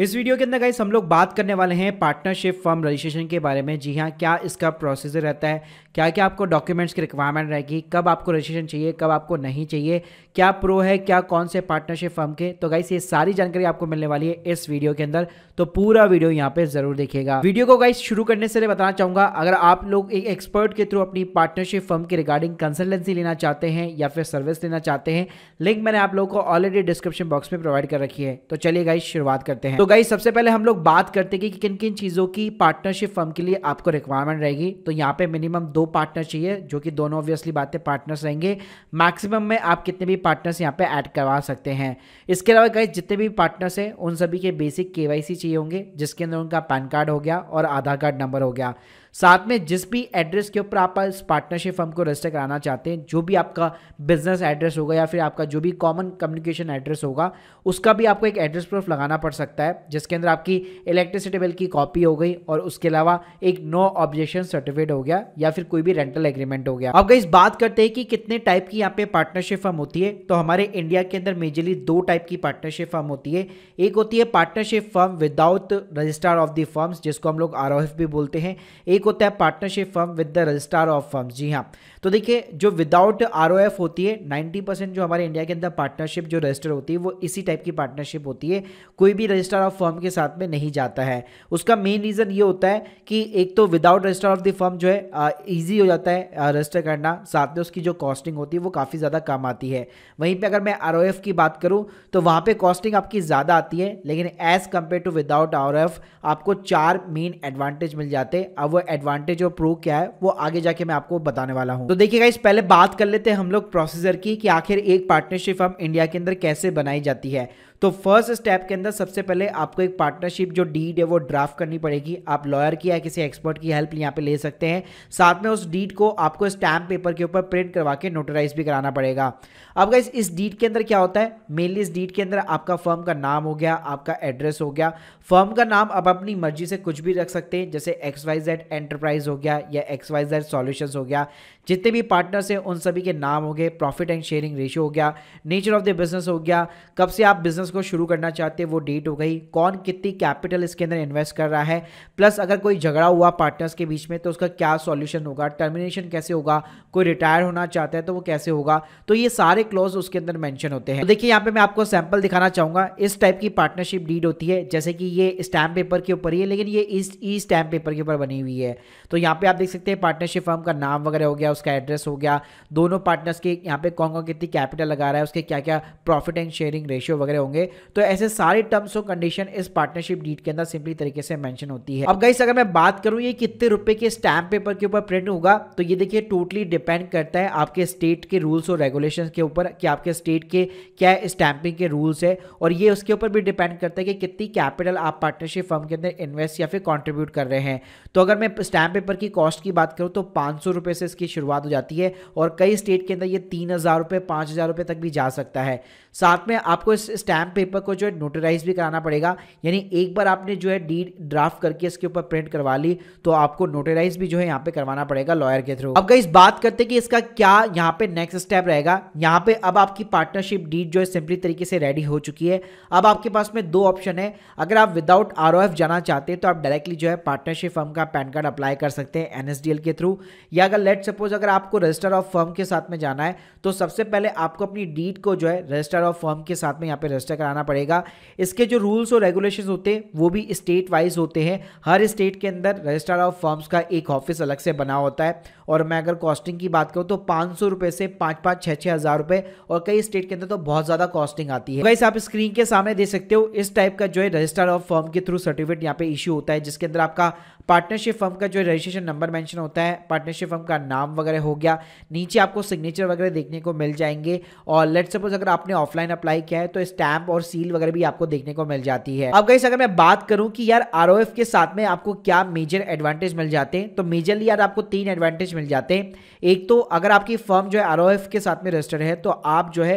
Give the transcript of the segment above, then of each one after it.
इस वीडियो के अंदर गाइस हम लोग बात करने वाले हैं पार्टनरशिप फॉर्म रजिस्ट्रेशन के बारे में जी हाँ क्या इसका प्रोसीजर रहता है क्या क्या आपको डॉक्यूमेंट्स की रिक्वायरमेंट रहेगी कब आपको रजिस्ट्रेशन चाहिए कब आपको नहीं चाहिए क्या प्रो है क्या कौन से पार्टनरशिप फॉर्म के तो गाइस ये सारी जानकारी आपको मिलने वाली है इस वीडियो के अंदर तो पूरा वीडियो यहाँ पे जरूर देखिएगा वीडियो को गाइस शुरू करने से बताना चाहूंगा अगर आप लोग एक एक्सपर्ट के थ्रू अपनी पार्टनरशिप फर्म की रिगार्डिंग कंसल्टेंसी लेना चाहते हैं या फिर सर्विस लेना चाहते हैं लिंक मैंने आप लोगों को ऑलरेडी डिस्क्रिप्शन बॉक्स में प्रोवाइड कर रखी है तो चलिए गाइस शुरुआत करते हैं तो गाई सबसे पहले हम लोग बात करते हैं कि किन किन चीज़ों की पार्टनरशिप फर्म के लिए आपको रिक्वायरमेंट रहेगी तो यहाँ पे मिनिमम दो पार्टनर चाहिए जो कि दोनों ऑब्वियसली बातें पार्टनर्स रहेंगे मैक्सिमम में आप कितने भी पार्टनर्स यहाँ पे ऐड करवा सकते हैं इसके अलावा गाइज जितने भी पार्टनर्स हैं उन सभी के बेसिक के चाहिए होंगे जिसके अंदर उनका पैन कार्ड हो गया और आधार कार्ड नंबर हो गया साथ में जिस भी एड्रेस के ऊपर आप इस पार्टनरशिप फर्म को रजिस्टर कराना चाहते हैं जो भी आपका बिजनेस एड्रेस होगा या फिर आपका जो भी कॉमन कम्युनिकेशन एड्रेस होगा उसका भी आपको एक एड्रेस प्रूफ लगाना पड़ सकता है जिसके अंदर आपकी इलेक्ट्रिसिटी बिल की कॉपी हो गई और उसके अलावा एक नो ऑब्जेक्शन सर्टिफिकेट हो गया या फिर कोई भी रेंटल एग्रीमेंट हो गया अब गई बात करते हैं कि कितने टाइप की यहाँ पे पार्टनरशिप फर्म होती है तो हमारे इंडिया के अंदर मेजरली दो टाइप की पार्टनरशिप फर्म होती है एक होती है partnership firm without register of the firms जिसको हम लोग आर भी बोलते हैं एक एक होता है partnership firm with the registrar of firm जी हाँ तो देखिए जो विदाउट आर होती है नाइन्टी परसेंट जो हमारे इंडिया के अंदर पार्टनरशिप जो रजिस्टर होती है वो इसी टाइप की पार्टनरशिप होती है कोई भी रजिस्ट्रार ऑफ फर्म के साथ में नहीं जाता है उसका मेन रीज़न ये होता है कि एक तो without registrar of the firm जो है ईजी हो जाता है रजिस्टर करना साथ में उसकी जो कॉस्टिंग होती है वो काफ़ी ज़्यादा कम आती है वहीं पर अगर मैं आर की बात करूँ तो वहाँ पर कॉस्टिंग आपकी ज़्यादा आती है लेकिन as compare to without R आपको चार मेन एडवांटेज मिल जाते हैं अब वो एडवांटेज और प्रो क्या है वो आगे जाके मैं आपको बताने वाला हूँ तो देखिएगा इस पहले बात कर लेते हैं हम लोग प्रोसेसर की कि आखिर एक पार्टनरशिप हम इंडिया के अंदर कैसे बनाई जाती है तो फर्स्ट स्टेप के अंदर सबसे पहले आपको एक पार्टनरशिप जो डीड है वो ड्राफ्ट करनी पड़ेगी आप लॉयर की या किसी एक्सपर्ट की हेल्प यहाँ पे ले सकते हैं साथ में उस डीड को आपको स्टैम्प पेपर के ऊपर प्रिंट करवा के नोटराइज भी कराना पड़ेगा अब गाइस इस डीड के अंदर क्या होता है मेनली इस डीड के अंदर आपका फर्म का नाम हो गया आपका एड्रेस हो गया फर्म का नाम आप अपनी मर्जी से कुछ भी रख सकते हैं जैसे एक्स वाई जेड एंटरप्राइज हो गया या एक्स वाई जेड सोल्यूशन हो गया जितने भी पार्टनर्स हैं उन सभी के नाम हो गए प्रॉफिट एंड शेयरिंग रेशियो हो गया नेचर ऑफ द बिजनेस हो गया कब से आप बिजनेस को शुरू करना चाहते हैं वो डेट हो गई कौन कितनी कैपिटल इसके अंदर इन्वेस्ट कर रहा है प्लस अगर कोई झगड़ा हुआ पार्टनर्स के बीच में तो उसका क्या सॉल्यूशन होगा टर्मिनेशन कैसे होगा कोई रिटायर होना चाहता है तो वो कैसे होगा तो ये सारे क्लॉज उसके अंदर मैंशन होते हैं तो देखिए यहाँ पे मैं आपको सैंपल दिखाना चाहूंगा इस टाइप की पार्टनरशिप डीड होती है जैसे कि ये स्टैम्प पेपर के ऊपर ही है लेकिन ये ई स्टैम्प पेपर के ऊपर बनी हुई है तो यहाँ पे आप देख सकते हैं पार्टनरशिप फर्म का नाम वगैरह हो गया उसका एड्रेस हो गया दोनों पार्टनर्स के यहाँ पे कौन कौन कितनी कैपिटल लगा रहा है उसके क्या क्या प्रॉफिट एंड शेयरिंग रेशियो वगैरह होंगे होंगे तो ऐसे सारे टर्म्स और कंडीशन इस पार्टनरशिप डीट के अंदर सिंपली तरीके से मेंशन होती है अब गाइस अगर मैं बात करूं ये कितने रुपए के स्टैंप पेपर के ऊपर प्रिंट होगा तो ये देखिए टोटली डिपेंड करता है आपके स्टेट के रूल्स और रेगुलेशन के ऊपर कि आपके स्टेट के क्या स्टैंपिंग के रूल्स है और ये उसके ऊपर भी डिपेंड करता है कि कितनी कैपिटल आप पार्टनरशिप फर्म के अंदर इन्वेस्ट या फिर कॉन्ट्रीब्यूट कर रहे हैं तो अगर मैं स्टैंप पेपर की कॉस्ट की बात करूँ तो पाँच सौ रुपये से इसकी शुरुआत हो जाती है और कई स्टेट के अंदर ये तीन हज़ार रुपये पाँच हज़ार रुपये तक भी जा सकता है साथ में आपको इस स्टैम्प स्टैम्प पेपर को जो है नोटराइज भी कराना पड़ेगा यानी एक बार आपने जो है डीड ड्राफ्ट करके इसके ऊपर प्रिंट करवा ली तो आपको नोटराइज भी जो है यहाँ पे करवाना पड़ेगा लॉयर के थ्रू अब इस बात करते हैं कि इसका क्या यहाँ पे नेक्स्ट स्टेप रहेगा यहाँ पे अब आपकी पार्टनरशिप डीड जो है सिंपली तरीके से रेडी हो चुकी है अब आपके पास में दो ऑप्शन है अगर आप विदाउट आर जाना चाहते हैं तो आप डायरेक्टली जो है पार्टनरशिप फर्म का पैन कार्ड अप्लाई कर सकते हैं एनएसडीएल के थ्रू या अगर लेट सपोज अगर आपको रजिस्टर ऑफ फर्म के साथ में जाना है तो सबसे पहले आपको अपनी डीड को जो है रजिस्टर ऑफ फर्म के साथ में यहाँ पे रजिस्टर रजिस्टर कराना पड़ेगा इसके जो रूल्स और रेगुलेशन होते हैं वो भी स्टेट वाइज होते हैं हर स्टेट के अंदर रजिस्ट्रार ऑफ फॉर्म्स का एक ऑफिस अलग से बना होता है और मैं अगर कॉस्टिंग की बात करूँ तो पाँच सौ रुपये से पाँच पाँच छः छः हज़ार रुपये और कई स्टेट के अंदर तो बहुत ज़्यादा कॉस्टिंग आती है तो आप स्क्रीन के सामने देख सकते हो इस टाइप का जो है रजिस्टर ऑफ फर्म के थ्रू सर्टिफिकेट यहाँ पे इशू होता है जिसके अंदर आपका पार्टनरशिप फर्म का जो रजिस्ट्रेशन नंबर मेंशन होता है पार्टनरशिप फर्म का नाम वगैरह हो गया नीचे आपको सिग्नेचर वगैरह देखने को मिल जाएंगे और लेट सपोज अगर आपने ऑफलाइन अप्लाई किया है तो स्टैंप और सील वगैरह भी आपको देखने को मिल जाती है अब कहीं अगर मैं बात करूं कि यार आर के साथ में आपको क्या मेजर एडवांटेज मिल जाते हैं तो मेजरली यार आपको तीन एडवांटेज मिल जाते हैं एक तो अगर आपकी फर्म जो है आर के साथ में रजिस्टर है तो आप जो है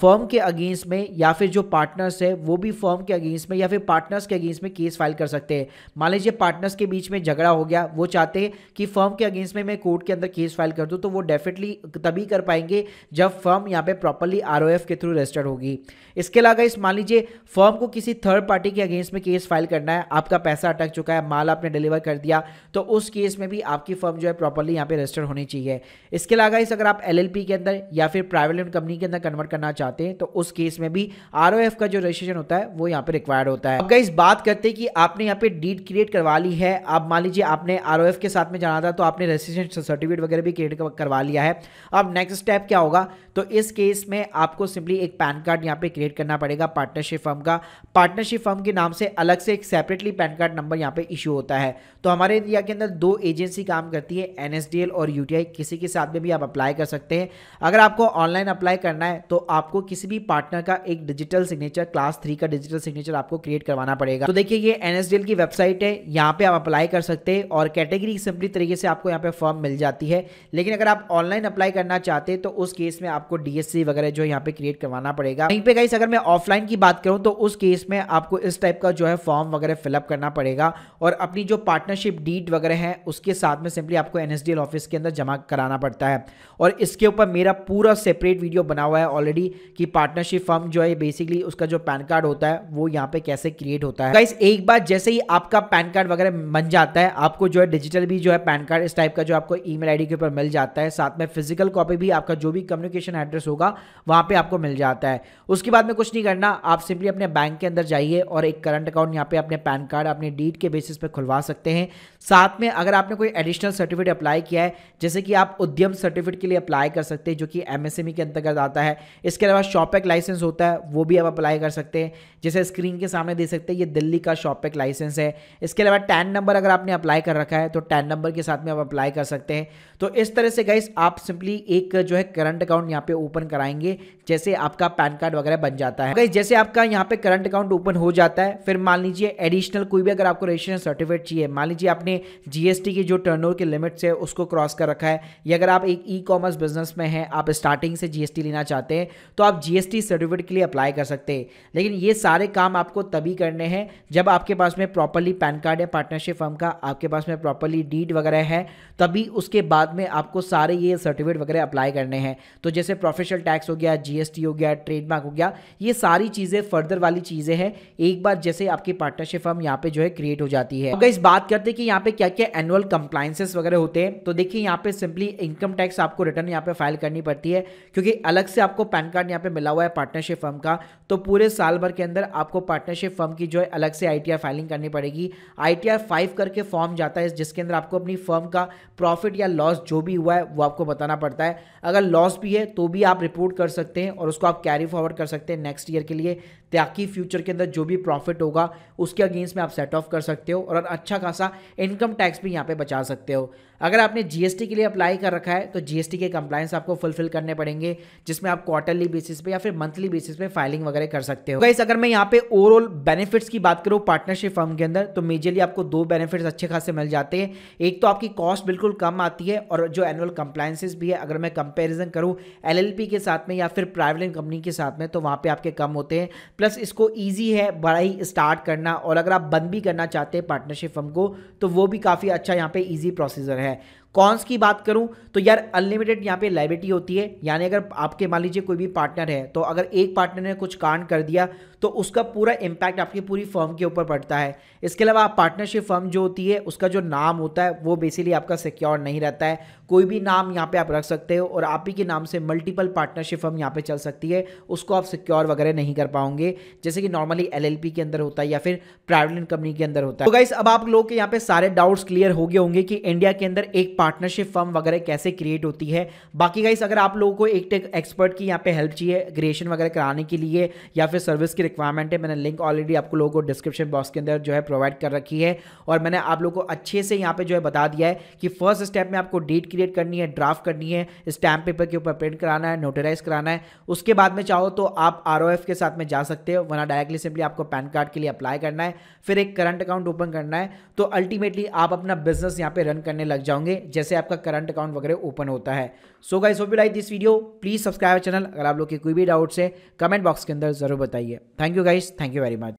फर्म के अगेंस्ट में या फिर जो पार्टनर्स है वो भी फर्म के अगेंस्ट में या फिर पार्टनर्स के अगेंस्ट में केस फाइल कर सकते हैं मान लीजिए पार्टनर्स के बीच में झगड़ा हो गया वो चाहते हैं कि फर्म के अगेंस्ट में मैं कोर्ट के अंदर केस फाइल कर दूँ तो वो डेफिनेटली तभी कर पाएंगे जब फर्म यहाँ पर प्रॉपरली आर के थ्रू रजिस्टर्ड होगी इसके अलावा इस मान लीजिए फर्म को किसी थर्ड पार्टी के अगेंस्ट में केस फाइल करना है आपका पैसा अटक चुका है माल आपने डिलीवर कर दिया तो उस केस में भी आपकी फर्म जो है प्रॉपरली यहाँ यहाँ पे रजिस्टर होनी चाहिए इसके अलावा इस अगर आप एल के अंदर या फिर प्राइवेट लिमिटेड कंपनी के अंदर कन्वर्ट करना चाहते हैं तो उस केस में भी आर का जो रजिस्ट्रेशन होता है वो यहाँ पे रिक्वायर्ड होता है अब इस बात करते कि आपने यहाँ पे डीड क्रिएट करवा ली है आप मान लीजिए आपने आर के साथ में जाना था तो आपने रजिस्ट्रेशन सर्टिफिकेट वगैरह भी क्रिएट करवा लिया है अब नेक्स्ट स्टेप क्या होगा तो इस केस में आपको सिंपली एक पैन कार्ड यहाँ पे क्रिएट करना पड़ेगा पार्टनरशिप फर्म का पार्टनरशिप फर्म के नाम से अलग से एक सेपरेटली पैन कार्ड नंबर यहाँ पे इशू होता है तो हमारे इंडिया के अंदर दो एजेंसी काम करती है एन और यू किसी के साथ में भी आप अप्लाई कर सकते हैं अगर आपको ऑनलाइन अप्लाई करना है तो आपको किसी भी पार्टनर का एक डिजिटल सिग्नेचर क्लास थ्री का डिजिटल सिग्नेचर आपको क्रिएट करवाना पड़ेगा तो देखिए ये एन की वेबसाइट है यहाँ पे आप अप्लाई कर सकते हैं और कैटेगरी सिंपली तरीके से आपको यहाँ पे फॉर्म मिल जाती है लेकिन अगर आप ऑनलाइन अप्लाई करना चाहते हैं तो उस केस में आप आपको डीएससी वगैरह जो यहाँ पे क्रिएट करवाना पड़ेगा यहीं पे गाइस अगर मैं ऑफलाइन की बात करूँ तो उस केस में आपको इस टाइप का जो है फॉर्म वगैरह फिलअप करना पड़ेगा और अपनी जो पार्टनरशिप डीट वगैरह है उसके साथ में सिंपली आपको एनएसडीएल ऑफिस के अंदर जमा कराना पड़ता है और इसके ऊपर मेरा पूरा सेपरेट वीडियो बना हुआ है ऑलरेडी कि पार्टनरशिप फॉर्म जो है बेसिकली उसका जो पैन कार्ड होता है वो यहाँ पे कैसे क्रिएट होता है गाइस एक बार जैसे ही आपका पैन कार्ड वगैरह बन जाता है आपको जो है डिजिटल भी जो है पैन कार्ड इस टाइप का जो आपको ईमेल आईडी के ऊपर मिल जाता है साथ में फिजिकल कॉपी भी आपका जो भी कम्युनिकेशन एड्रेस होगा वहाँ पे आपको मिल जाता है उसके बाद में कुछ नहीं करना आप सिंपली अपने बैंक के अंदर जाइए और एक करंट अकाउंट यहाँ पे अपने पैन कार्ड अपने डीट के बेसिस पे खुलवा सकते हैं साथ में अगर आपने कोई एडिशनल सर्टिफिकेट अप्लाई किया है जैसे कि आप उद्यम सर्टिफिकेट के लिए अप्लाई कर सकते हैं जो कि एमएसएमई e के अंतर्गत आता है इसके अलावा शॉपेक लाइसेंस होता है वो भी आप अप्लाई कर सकते हैं जैसे स्क्रीन के सामने देख सकते हैं ये दिल्ली का शॉपेक लाइसेंस है इसके अलावा टैन नंबर अगर आपने अप्लाई कर रखा है तो टैन नंबर के साथ में आप अप्लाई कर सकते हैं तो इस तरह से गाइस आप सिंपली एक जो है करंट अकाउंट यहाँ पे ओपन कराएंगे जैसे आपका पैन कार्ड वगैरह बन जाता है गाइस जैसे आपका यहाँ पे करंट अकाउंट ओपन हो जाता है फिर मान लीजिए एडिशनल कोई भी अगर आपको रजिस्ट्रेशन सर्टिफिकेट चाहिए मान लीजिए आपने जीएसटी की जो ओवर की लिमिट्स है उसको क्रॉस कर रखा है या अगर आप एक ई कॉमर्स बिजनेस में है आप स्टार्टिंग से जीएसटी लेना चाहते हैं तो आप जीएसटी सर्टिफिकेट के लिए अप्लाई कर सकते हैं लेकिन ये सारे काम आपको तभी करने हैं जब आपके पास में प्रॉपरली पैन कार्ड है पार्टनरशिप फर्म का आपके पास में प्रॉपरली डीड वगैरह है तभी उसके बाद में आपको सारे ये सर्टिफिकेट वगैरह अप्लाई करने हैं तो जैसे प्रोफेशनल टैक्स हो गया जी जीएसटी हो गया ट्रेडमार्क हो गया ये सारी चीज़ें फर्दर वाली चीज़ें हैं एक बार जैसे आपकी पार्टनरशिप हम यहाँ पे जो है क्रिएट हो जाती है अगर इस बात करते हैं कि यहाँ पे क्या क्या एनुअल कंप्लाइंसेस वगैरह होते हैं तो देखिए यहाँ पे सिंपली इनकम टैक्स आपको रिटर्न यहाँ पे फाइल करनी पड़ती है क्योंकि अलग से आपको पैन कार्ड यहाँ पे मिला हुआ है पार्टनरशिप फर्म का तो पूरे साल भर के अंदर आपको पार्टनरशिप फर्म की जो है अलग से आई फाइलिंग करनी पड़ेगी आई टी करके फॉर्म जाता है जिसके अंदर आपको अपनी फर्म का प्रॉफिट या लॉस जो भी हुआ है वो आपको बताना पड़ता है अगर लॉस भी है तो भी आप रिपोर्ट कर सकते हैं हैं और उसको आप कैरी फॉरवर्ड कर सकते हैं नेक्स्ट ईयर के लिए ताकि फ्यूचर के अंदर जो भी प्रॉफिट होगा उसके अगेंस्ट में आप सेट ऑफ कर सकते हो और अच्छा खासा इनकम टैक्स भी यहाँ पे बचा सकते हो अगर आपने जीएसटी के लिए अप्लाई कर रखा है तो जीएसटी के कंप्लाइंस आपको फुलफिल करने पड़ेंगे जिसमें आप क्वार्टरली बेसिस पे या फिर मंथली बेसिस पे फाइलिंग वगैरह कर सकते हो गाइस अगर मैं यहाँ पे ओवरऑल बेनिफिट्स की बात करूँ पार्टनरशिप फर्म के अंदर तो मेजरली आपको दो बेनिफिट्स अच्छे खासे मिल जाते हैं एक तो आपकी कॉस्ट बिल्कुल कम आती है और जो एनुअल कंप्लाइंसेस भी है अगर मैं कंपेरिजन करूँ एल के साथ में या फिर प्राइवेट कंपनी के साथ में तो वहाँ पर आपके कम होते हैं प्लस इसको ईजी है बड़ा ही स्टार्ट करना और अगर आप बंद भी करना चाहते हैं पार्टनरशिप फर्म को तो वो भी काफ़ी अच्छा यहाँ पर ईजी प्रोसीजर है है कॉन्स की बात करूं तो यार अनलिमिटेड यहाँ पे लाइबिलिटी होती है यानी अगर आपके मान लीजिए कोई भी पार्टनर है तो अगर एक पार्टनर ने कुछ कांड कर दिया तो उसका पूरा इम्पैक्ट आपकी पूरी फर्म के ऊपर पड़ता है इसके अलावा आप पार्टनरशिप फर्म जो होती है उसका जो नाम होता है वो बेसिकली आपका सिक्योर नहीं रहता है कोई भी नाम यहाँ पे आप रख सकते हो और आप ही के नाम से मल्टीपल पार्टनरशिप फर्म यहाँ पे चल सकती है उसको आप सिक्योर वगैरह नहीं कर पाओगे जैसे कि नॉर्मली एल के अंदर होता है या फिर प्राइवेट कंपनी के अंदर होता है तो गाइस अब आप लोग के यहाँ पे सारे डाउट्स क्लियर हो गए होंगे कि इंडिया के अंदर एक पार्टनरशिप फर्म वगैरह कैसे क्रिएट होती है बाकी गाइस अगर आप लोगों को एक टेक एक्सपर्ट की यहाँ पे हेल्प चाहिए क्रिएशन वगैरह कराने के लिए या फिर सर्विस की रिक्वायरमेंट है मैंने लिंक ऑलरेडी आपको लोगों को डिस्क्रिप्शन बॉक्स के अंदर जो है प्रोवाइड कर रखी है और मैंने आप लोग को अच्छे से यहाँ पर जो है बता दिया है कि फर्स्ट स्टेप में आपको डेट क्रिएट करनी है ड्राफ्ट करनी है स्टैम्प पेपर के ऊपर प्रिंट कराना है नोटराइज कराना है उसके बाद में चाहो तो आप आर के साथ में जा सकते हो वरना डायरेक्टली सिंपली आपको पैन कार्ड के लिए अप्लाई करना है फिर एक करंट अकाउंट ओपन करना है तो अल्टीमेटली आप अपना बिजनेस यहाँ पे रन करने लग जाओगे जैसे आपका करंट अकाउंट वगैरह ओपन होता है so guys hope you like this video please subscribe channel अगर आप लोग के कोई भी डाउट्स है कमेंट बॉक्स के अंदर जरूर बताइए thank you guys thank you very much